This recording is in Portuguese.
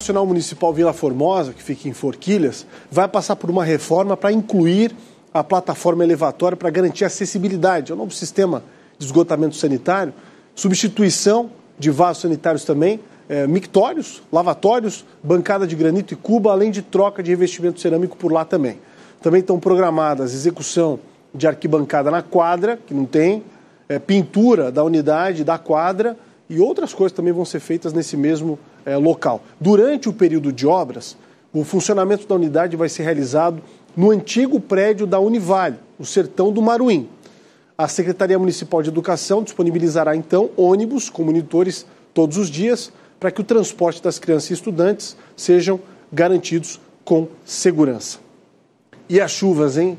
O Nacional Municipal Vila Formosa, que fica em Forquilhas, vai passar por uma reforma para incluir a plataforma elevatória para garantir acessibilidade. É um novo sistema de esgotamento sanitário, substituição de vasos sanitários também, é, mictórios, lavatórios, bancada de granito e cuba, além de troca de revestimento cerâmico por lá também. Também estão programadas execução de arquibancada na quadra, que não tem, é, pintura da unidade da quadra, e outras coisas também vão ser feitas nesse mesmo é, local. Durante o período de obras, o funcionamento da unidade vai ser realizado no antigo prédio da Univale, o Sertão do Maruim. A Secretaria Municipal de Educação disponibilizará então ônibus com monitores todos os dias para que o transporte das crianças e estudantes sejam garantidos com segurança. E as chuvas, hein?